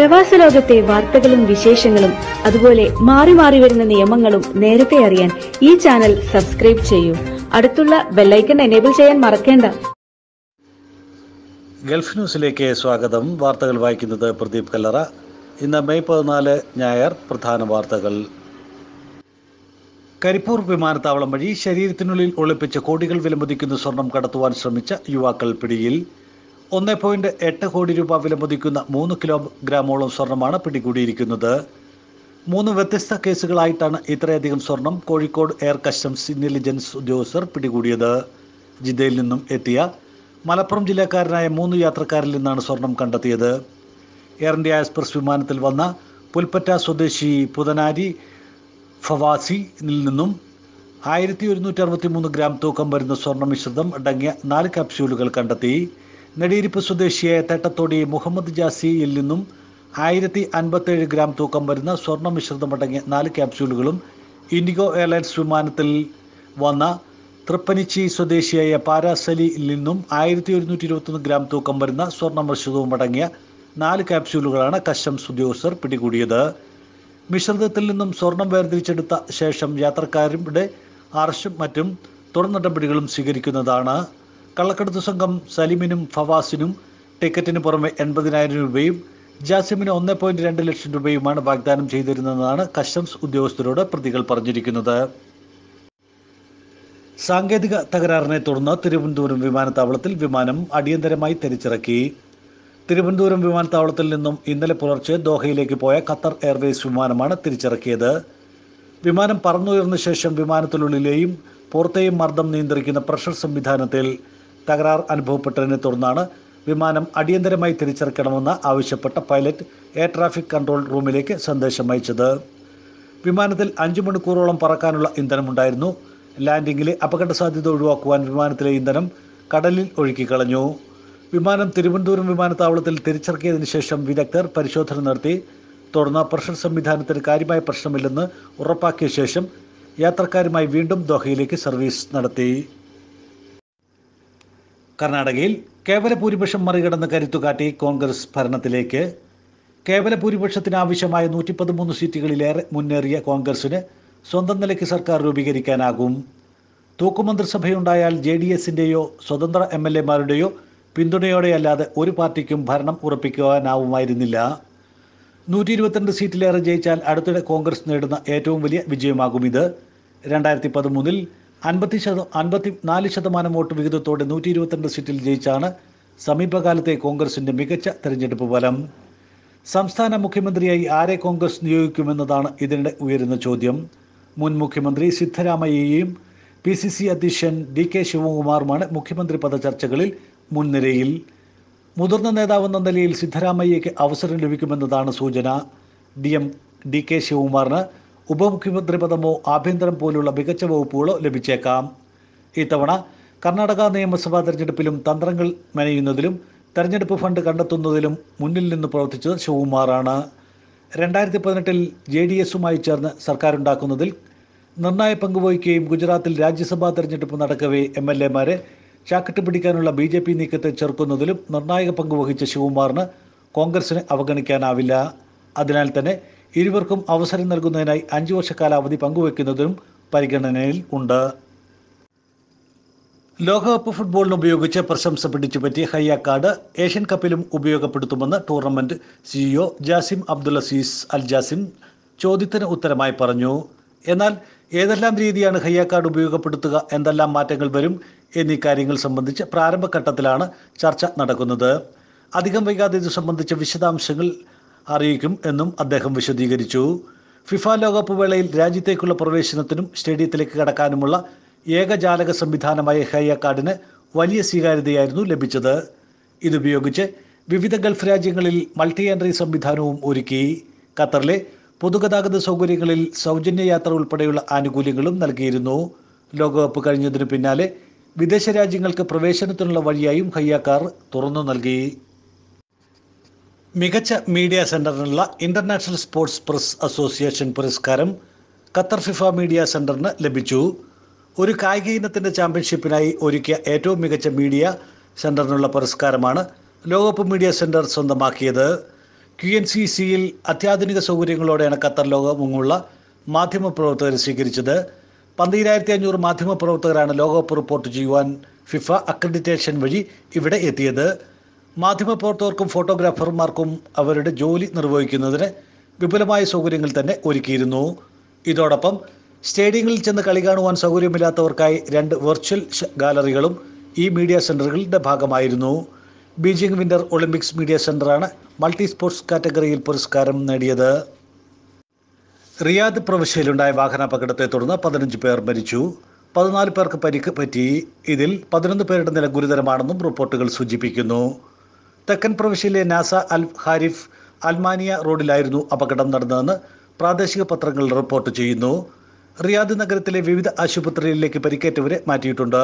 പ്രവാസ ലോകത്തെ വാർത്തകളും വിശേഷങ്ങളും അതുപോലെ മാറി മാറി വരുന്ന നിയമങ്ങളും നേരത്തെ അറിയാൻ ഈ ചാനൽ സബ്സ്ക്രൈബ് ചെയ്യൂ അടുത്തുള്ള ബെല്ലൈക്കൺ എനേബിൾ ചെയ്യാൻ മറക്കേണ്ട ഗൾഫ് ന്യൂസിലേക്ക് സ്വാഗതം വാർത്തകൾ വായിക്കുന്നത് പ്രദീപ് കല്ലറ ഇന്ന് മെയ് പതിനാല് ഞായർ പ്രധാന വാർത്തകൾ കരിപ്പൂർ വിമാനത്താവളം വഴി ശരീരത്തിനുള്ളിൽ ഒളിപ്പിച്ച് കോടികൾ വിലമതിക്കുന്ന സ്വർണം കടത്തുവാൻ ശ്രമിച്ച യുവാക്കൾ പിടിയിൽ ഒന്ന് പോയിന്റ് എട്ട് കോടി രൂപ വിലമതിക്കുന്ന മൂന്ന് കിലോഗ്രാമോളം സ്വർണമാണ് പിടികൂടിയിരിക്കുന്നത് മൂന്ന് വ്യത്യസ്ത കേസുകളായിട്ടാണ് ഇത്രയധികം സ്വർണം കോഴിക്കോട് എയർ കസ്റ്റംസ് ഇന്റലിജൻസ് ഉദ്യോഗസ്ഥർ പിടികൂടിയത് ജിദ്ദയിൽ നിന്നും എത്തിയ മലപ്പുറം ജില്ലക്കാരനായ മൂന്ന് യാത്രക്കാരിൽ നിന്നാണ് സ്വർണം കണ്ടെത്തിയത് എയർ ഇന്ത്യ എക്സ്പ്രസ് വിമാനത്തിൽ വന്ന പുൽപ്പറ്റ സ്വദേശി പുതനാരി ഫവാസിയിൽ നിന്നും ആയിരത്തി ഒരുന്നൂറ്റി അറുപത്തി മൂന്ന് ഗ്രാം തൂക്കം വരുന്ന സ്വർണ്ണ മിശ്രിതം അടങ്ങിയ നാല് കാപ്സ്യൂളുകൾ കണ്ടെത്തി നെടിയിരിപ്പ് സ്വദേശിയായ തേട്ടത്തോടി മുഹമ്മദ് ജാസിയിൽ നിന്നും ആയിരത്തി അൻപത്തേഴ് ഗ്രാം തൂക്കം വരുന്ന സ്വർണ്ണ മിശ്രിതമടങ്ങിയ നാല് ക്യാപ്സ്യൂളുകളും ഇൻഡിഗോ എയർലൈൻസ് വിമാനത്തിൽ വന്ന തൃപ്പനിച്ചി സ്വദേശിയായ പാരാസലിയിൽ നിന്നും ആയിരത്തി ഒരുന്നൂറ്റി ഇരുപത്തൊന്ന് ഗ്രാം തൂക്കം വരുന്ന സ്വർണ്ണ മിശ്രിതവും അടങ്ങിയ നാല് ക്യാപ്സ്യൂളുകളാണ് കസ്റ്റംസ് ഉദ്യോഗസ്ഥർ പിടികൂടിയത് മിശ്രിതത്തിൽ നിന്നും സ്വർണം വേർതിരിച്ചെടുത്ത ശേഷം യാത്രക്കാരുടെ അറസ്റ്റും മറ്റും തുടർ നടപടികളും സ്വീകരിക്കുന്നതാണ് കള്ളക്കടത്ത് സംഘം സലിമിനും ഫവാസിനും ടിക്കറ്റിന് പുറമെ എൺപതിനായിരം രൂപയും ജാസിമിന് ഒന്ന് പോയിന്റ് രണ്ട് ലക്ഷം രൂപയുമാണ് വാഗ്ദാനം ചെയ്തിരുന്നതെന്നാണ് കസ്റ്റംസ് ഉദ്യോഗസ്ഥരോട് പ്രതികൾ പറഞ്ഞിരിക്കുന്നത് സാങ്കേതിക തകരാറിനെ തുടർന്ന് തിരുവനന്തപുരം വിമാനത്താവളത്തിൽ വിമാനം അടിയന്തരമായി തിരിച്ചിറക്കി തിരുവനന്തപുരം വിമാനത്താവളത്തിൽ നിന്നും ഇന്നലെ പുലർച്ചെ ദോഹയിലേക്ക് പോയ ഖത്തർ എയർവേസ് വിമാനമാണ് തിരിച്ചിറക്കിയത് വിമാനം പറന്നുയർന്ന ശേഷം വിമാനത്തിനുള്ളിലെയും പുറത്തെയും മർദ്ദം നിയന്ത്രിക്കുന്ന പ്രഷർ സംവിധാനത്തിൽ തകരാർ അനുഭവപ്പെട്ടതിനെ തുടർന്നാണ് വിമാനം അടിയന്തരമായി തിരിച്ചിറക്കണമെന്ന് ആവശ്യപ്പെട്ട പൈലറ്റ് എയർ ട്രാഫിക് കൺട്രോൾ റൂമിലേക്ക് സന്ദേശം അയച്ചത് വിമാനത്തിൽ അഞ്ച് മണിക്കൂറോളം പറക്കാനുള്ള ഇന്ധനമുണ്ടായിരുന്നു ലാൻഡിങ്ങിലെ അപകട സാധ്യത ഒഴിവാക്കുവാൻ വിമാനത്തിലെ ഇന്ധനം കടലിൽ കളഞ്ഞു വിമാനം തിരുവനന്തപുരം വിമാനത്താവളത്തിൽ തിരിച്ചിറക്കിയതിനു ശേഷം വിദഗ്ധർ പരിശോധന നടത്തി തുടർന്ന് പ്രഷർ സംവിധാനത്തിന് കാര്യമായ പ്രശ്നമില്ലെന്ന് ഉറപ്പാക്കിയ ശേഷം യാത്രക്കാരുമായി വീണ്ടും ദോഹയിലേക്ക് സർവീസ് നടത്തി കർണാടകയിൽ കേവല ഭൂരിപക്ഷം മറികടന്ന് കരുത്തുകാട്ടി കോൺഗ്രസ് ഭരണത്തിലേക്ക് കേവല ആവശ്യമായ നൂറ്റി പതിമൂന്ന് സീറ്റുകളിലേറെ മുന്നേറിയ കോൺഗ്രസിന് സ്വന്തം നിലയ്ക്ക് സർക്കാർ രൂപീകരിക്കാനാകും തൂക്കുമന്ത്രിസഭയുണ്ടായാൽ ജെ ഡി എസിൻ്റെയോ സ്വതന്ത്ര എം എൽ എമാരുടെയോ പിന്തുണയോടെയല്ലാതെ ഒരു പാർട്ടിക്കും ഭരണം ഉറപ്പിക്കുവാനാവുമായിരുന്നില്ല നൂറ്റി ഇരുപത്തിരണ്ട് സീറ്റിലേറെ ജയിച്ചാൽ അടുത്തിടെ കോൺഗ്രസ് നേടുന്ന ഏറ്റവും വലിയ വിജയമാകും ഇത് രണ്ടായിരത്തി പതിമൂന്നിൽ അൻപത്തി ശത അൻപത്തി നാല് ശതമാനം വോട്ട് വിഹിതത്തോടെ നൂറ്റി ഇരുപത്തിരണ്ട് സീറ്റിൽ ജയിച്ചാണ് സമീപകാലത്തെ കോൺഗ്രസിൻ്റെ മികച്ച തെരഞ്ഞെടുപ്പ് ഫലം സംസ്ഥാന മുഖ്യമന്ത്രിയായി ആരെ കോൺഗ്രസ് നിയോഗിക്കുമെന്നതാണ് ഇതിനിടെ ഉയരുന്ന ചോദ്യം മുൻ മുഖ്യമന്ത്രി സിദ്ധരാമയ്യയും പി സി സി അധ്യക്ഷൻ ഡി കെ ശിവകുമാറുമാണ് മുഖ്യമന്ത്രി പദ ചർച്ചകളിൽ മുൻനിരയിൽ മുതിർന്ന നേതാവെന്ന നിലയിൽ സിദ്ധരാമയ്യയ്ക്ക് അവസരം ലഭിക്കുമെന്നതാണ് സൂചന ഡി എം ഡി കെ ശിവകുമാറിന് ഉപമുഖ്യമന്ത്രി പദമോ ആഭ്യന്തരം പോലുള്ള മികച്ച വകുപ്പുകളോ ലഭിച്ചേക്കാം ഇത്തവണ കർണാടക നിയമസഭാ തെരഞ്ഞെടുപ്പിലും തന്ത്രങ്ങൾ മെനയുന്നതിലും തെരഞ്ഞെടുപ്പ് ഫണ്ട് കണ്ടെത്തുന്നതിലും മുന്നിൽ നിന്ന് പ്രവർത്തിച്ചത് ശിവകുമാറാണ് രണ്ടായിരത്തി പതിനെട്ടിൽ ജെ ഡി എസുമായി ചേർന്ന് സർക്കാരുണ്ടാക്കുന്നതിൽ നിർണായ പങ്കുവഹിക്കുകയും ഗുജറാത്തിൽ രാജ്യസഭാ തെരഞ്ഞെടുപ്പ് നടക്കവേ എം എൽ എമാരെ ചാക്കിട്ട് പിടിക്കാനുള്ള ബി ജെ പി നീക്കത്തെ ചെറുക്കുന്നതിലും നിർണായക പങ്കുവഹിച്ച ശിവകുമാറിന് കോൺഗ്രസിന് അവഗണിക്കാനാവില്ല അതിനാൽ തന്നെ ഇരുവർക്കും അവസരം നൽകുന്നതിനായി അഞ്ചു വർഷ കാലാവധി പങ്കുവയ്ക്കുന്നതും പരിഗണനയിൽ ഉണ്ട് ലോകകപ്പ് ഫുട്ബോളിന് ഉപയോഗിച്ച് പ്രശംസ ഹയ്യ കാർഡ് ഏഷ്യൻ കപ്പിലും ഉപയോഗപ്പെടുത്തുമെന്ന് tournament CEO Jassim Abdul Aziz Al Jassim ചോദ്യത്തിന് ഉത്തരമായി പറഞ്ഞു എന്നാൽ ഏതെല്ലാം രീതിയാണ് കാർഡ് ഉപയോഗപ്പെടുത്തുക എന്തെല്ലാം മാറ്റങ്ങൾ വരും എന്നീ കാര്യങ്ങൾ സംബന്ധിച്ച് പ്രാരംഭഘട്ടത്തിലാണ് ചർച്ച നടക്കുന്നത് അധികം വൈകാതെ ഇത് സംബന്ധിച്ച വിശദാംശങ്ങൾ അറിയിക്കും എന്നും അദ്ദേഹം വിശദീകരിച്ചു ഫിഫ ലോകകപ്പ് വേളയിൽ രാജ്യത്തേക്കുള്ള പ്രവേശനത്തിനും സ്റ്റേഡിയത്തിലേക്ക് കടക്കാനുമുള്ള ഏകജാലക സംവിധാനമായ ഹയ്യ കാർഡിന് വലിയ സ്വീകാര്യതയായിരുന്നു ലഭിച്ചത് ഇതുപയോഗിച്ച് വിവിധ ഗൾഫ് രാജ്യങ്ങളിൽ മൾട്ടി എൻട്രി സംവിധാനവും ഒരുക്കി ഖത്തറിലെ പൊതുഗതാഗത സൗകര്യങ്ങളിൽ സൗജന്യ യാത്ര ഉൾപ്പെടെയുള്ള ആനുകൂല്യങ്ങളും നൽകിയിരുന്നു ലോകകപ്പ് കഴിഞ്ഞതിനു പിന്നാലെ വിദേശ രാജ്യങ്ങൾക്ക് പ്രവേശനത്തിനുള്ള വഴിയായും ഹയ്യാക്കാർ തുറന്നു നൽകി മികച്ച മീഡിയ സെന്ററിനുള്ള ഇന്റർനാഷണൽ സ്പോർട്സ് പ്രസ് അസോസിയേഷൻ പുരസ്കാരം ഖത്തർ ഫിഫ മീഡിയ സെന്ററിന് ലഭിച്ചു ഒരു കായിക ഇനത്തിൻ്റെ ചാമ്പ്യൻഷിപ്പിനായി ഒരുക്കിയ ഏറ്റവും മികച്ച മീഡിയ സെന്ററിനുള്ള പുരസ്കാരമാണ് ലോകകപ്പ് മീഡിയ സെന്റർ സ്വന്തമാക്കിയത് ക്യു എൻ സി സിയിൽ അത്യാധുനിക സൗകര്യങ്ങളോടെയാണ് ഖത്തർ ലോകമെങ്ങുള്ള മാധ്യമപ്രവർത്തകർ സ്വീകരിച്ചത് പന്തീരായിരത്തി അഞ്ഞൂറ് മാധ്യമപ്രവർത്തകരാണ് ലോകകപ്പ് റിപ്പോർട്ട് ചെയ്യുവാൻ ഫിഫ അക്രഡിറ്റേഷൻ വഴി ഇവിടെ എത്തിയത് മാധ്യമപ്രവർത്തകർക്കും ഫോട്ടോഗ്രാഫർമാർക്കും അവരുടെ ജോലി നിർവഹിക്കുന്നതിന് വിപുലമായ സൗകര്യങ്ങൾ തന്നെ ഒരുക്കിയിരുന്നു ഇതോടൊപ്പം സ്റ്റേഡിയങ്ങളിൽ ചെന്ന് കളി കാണുവാൻ സൗകര്യമില്ലാത്തവർക്കായി രണ്ട് വെർച്വൽ ഗാലറികളും ഈ മീഡിയ സെൻ്ററുകളുടെ ഭാഗമായിരുന്നു ബീജിംഗ് വിന്റർ ഒളിമ്പിക്സ് മീഡിയ സെൻ്ററാണ് മൾട്ടി സ്പോർട്സ് കാറ്റഗറിയിൽ പുരസ്കാരം നേടിയത് റിയാദ് പ്രവിശ്യയിലുണ്ടായ വാഹനാപകടത്തെ തുടർന്ന് പതിനഞ്ച് പേർ മരിച്ചു പതിനാല് പേർക്ക് പരിക്ക് പറ്റി ഇതിൽ പതിനൊന്ന് പേരുടെ നില ഗുരുതരമാണെന്നും റിപ്പോർട്ടുകൾ സൂചിപ്പിക്കുന്നു തെക്കൻ പ്രവിശ്യയിലെ നാസ അൽ ഹാരിഫ് അൽമാനിയ റോഡിലായിരുന്നു അപകടം നടന്നതെന്ന് പ്രാദേശിക പത്രങ്ങൾ റിപ്പോർട്ട് ചെയ്യുന്നു റിയാദ് നഗരത്തിലെ വിവിധ ആശുപത്രികളിലേക്ക് പരിക്കേറ്റവരെ മാറ്റിയിട്ടുണ്ട്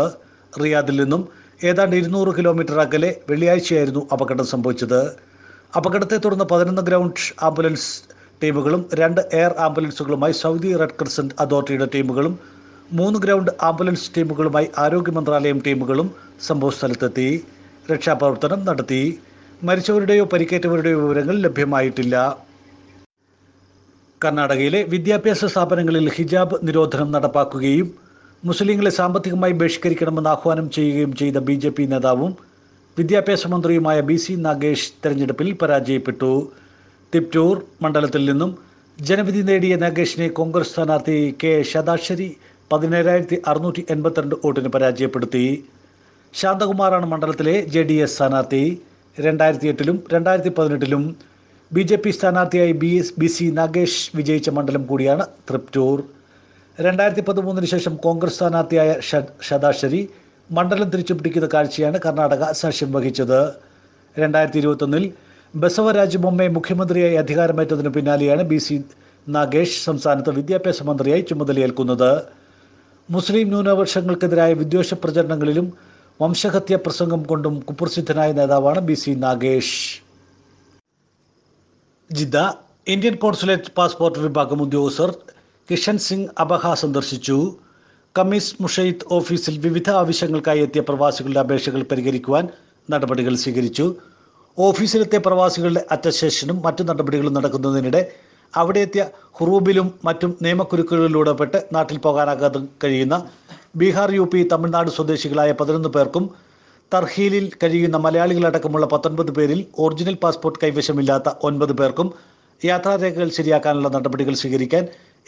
റിയാദിൽ നിന്നും ഏതാണ്ട് ഇരുന്നൂറ് കിലോമീറ്റർ അകലെ വെള്ളിയാഴ്ചയായിരുന്നു അപകടം സംഭവിച്ചത് അപകടത്തെ തുടർന്ന് പതിനൊന്ന് ഗ്രൗണ്ട് ആംബുലൻസ് ടീമുകളും രണ്ട് എയർ ആംബുലൻസുകളുമായി സൗദി റെഡ് ക്രിസൻറ്റ് അതോറിറ്റിയുടെ ടീമുകളും മൂന്ന് ഗ്രൗണ്ട് ആംബുലൻസ് ടീമുകളുമായി ആരോഗ്യ മന്ത്രാലയം ടീമുകളും സംഭവസ്ഥലത്തെത്തി രക്ഷാപ്രവർത്തനം നടത്തി മരിച്ചവരുടെയോ പരിക്കേറ്റവരുടെയോ വിവരങ്ങൾ ലഭ്യമായിട്ടില്ല കർണാടകയിലെ വിദ്യാഭ്യാസ സ്ഥാപനങ്ങളിൽ ഹിജാബ് നിരോധനം നടപ്പാക്കുകയും മുസ്ലിങ്ങളെ സാമ്പത്തികമായി ബഹിഷ്കരിക്കണമെന്ന് ആഹ്വാനം ചെയ്യുകയും ചെയ്ത ബി ജെ പി നേതാവും വിദ്യാഭ്യാസ മന്ത്രിയുമായ ബി സി നാഗേഷ് തെരഞ്ഞെടുപ്പിൽ പരാജയപ്പെട്ടു തിപ്റ്റൂർ മണ്ഡലത്തിൽ നിന്നും ജനവിധി നേടിയ നാഗേഷിനെ കോൺഗ്രസ് സ്ഥാനാർത്ഥി കെ ശതാശരി പതിനേഴായിരത്തി അറുന്നൂറ്റി എൺപത്തിരണ്ട് വോട്ടിന് പരാജയപ്പെടുത്തി ശാന്തകുമാറാണ് മണ്ഡലത്തിലെ ജെ ഡി എസ് സ്ഥാനാർത്ഥി രണ്ടായിരത്തി എട്ടിലും രണ്ടായിരത്തി പതിനെട്ടിലും ബി ജെ പി സ്ഥാനാർത്ഥിയായി B S B C Nagesh വിജയിച്ച മണ്ഡലം കൂടിയാണ് തൃപ്റ്റൂർ രണ്ടായിരത്തി പതിമൂന്നിന് ശേഷം കോൺഗ്രസ് സ്ഥാനാർത്ഥിയായ ഷദാശരി മണ്ഡലം തിരിച്ചു പിടിക്കുന്ന കാഴ്ചയാണ് കർണാടക സാക്ഷ്യം വഹിച്ചത് രണ്ടായിരത്തി ഇരുപത്തൊന്നിൽ ബസവരാജ് ബൊമ്മെ മുഖ്യമന്ത്രിയായി അധികാരമേറ്റതിനു പിന്നാലെയാണ് ബി സി നാഗേഷ് സംസ്ഥാനത്ത് വിദ്യാഭ്യാസ മന്ത്രിയായി ചുമതലയേൽക്കുന്നത് മുസ്ലിം ന്യൂനപക്ഷങ്ങൾക്കെതിരായ വിദ്വേഷ പ്രചരണങ്ങളിലും വംശഹത്യ പ്രസംഗം കൊണ്ടും കുപ്രസിദ്ധനായ നേതാവാണ് B C Nagesh Jeddah Indian consulate passport വിഭാഗം ഉദ്യോഗസ്ഥർ കിഷൻ സിംഗ് അബഹ സന്ദർശിച്ചു കമ്മീസ് മുഷയ്ദ് ഓഫീസിൽ വിവിധ ആവശ്യങ്ങൾക്കായി എത്തിയ പ്രവാസികളുടെ അപേക്ഷകൾ പരിഹരിക്കുവാൻ നടപടികൾ സ്വീകരിച്ചു ഓഫീസിലെത്തിയ പ്രവാസികളുടെ അറ്റസ്റ്റേഷനും മറ്റു നടപടികളും നടക്കുന്നതിനിടെ അവിടെ എത്തിയ ഹുറൂബിലും മറ്റും നിയമക്കുരുക്കുകളിലൂടെപ്പെട്ട് നാട്ടിൽ പോകാനാകാതെ കഴിയുന്ന ബീഹാർ യു പി തമിഴ്നാട് സ്വദേശികളായ പതിനൊന്ന് പേർക്കും തർഹീലിൽ കഴിയുന്ന മലയാളികളടക്കമുള്ള പത്തൊൻപത് പേരിൽ ഒറിജിനൽ പാസ്പോർട്ട് കൈവശമില്ലാത്ത ഒൻപത് പേർക്കും യാത്രാരേഖകൾ ശരിയാക്കാനുള്ള നടപടികൾ സ്വീകരിക്കാൻ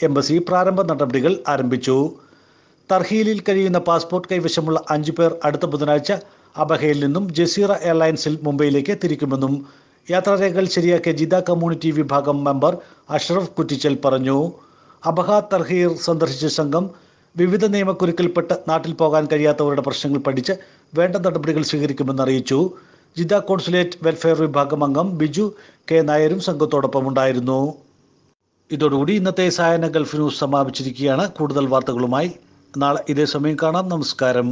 എംബസി പ്രാരംഭ നടപടികൾ ആരംഭിച്ചു തർഹീലിൽ കഴിയുന്ന പാസ്പോർട്ട് കൈവശമുള്ള അഞ്ചു പേർ അടുത്ത ബുധനാഴ്ച അബഹയിൽ നിന്നും ജസീറ എയർലൈൻസിൽ മുംബൈയിലേക്ക് തിരിക്കുമെന്നും യാത്രാരേഖകൾ ശരിയാക്കിയ ജിദ കമ്മ്യൂണിറ്റി വിഭാഗം മെമ്പർ അഷ്റഫ് കുറ്റിച്ചൽ പറഞ്ഞു അബഹ തർഹീർ സന്ദർശിച്ച സംഘം വിവിധ നിയമക്കുരുക്കിൽപ്പെട്ട് നാട്ടിൽ പോകാൻ കഴിയാത്തവരുടെ പ്രശ്നങ്ങൾ പഠിച്ച് വേണ്ട നടപടികൾ സ്വീകരിക്കുമെന്ന് അറിയിച്ചു ജില്ലാ കോൺസുലേറ്റ് വെൽഫെയർ വിഭാഗം അംഗം ബിജു കെ നായരും സംഘത്തോടൊപ്പം ഉണ്ടായിരുന്നു ഇതോടുകൂടി ഇന്നത്തെ സായന ഗൾഫ് ന്യൂസ് സമാപിച്ചിരിക്കുകയാണ് കൂടുതൽ വാർത്തകളുമായി നാളെ ഇതേ സമയം കാണാം നമസ്കാരം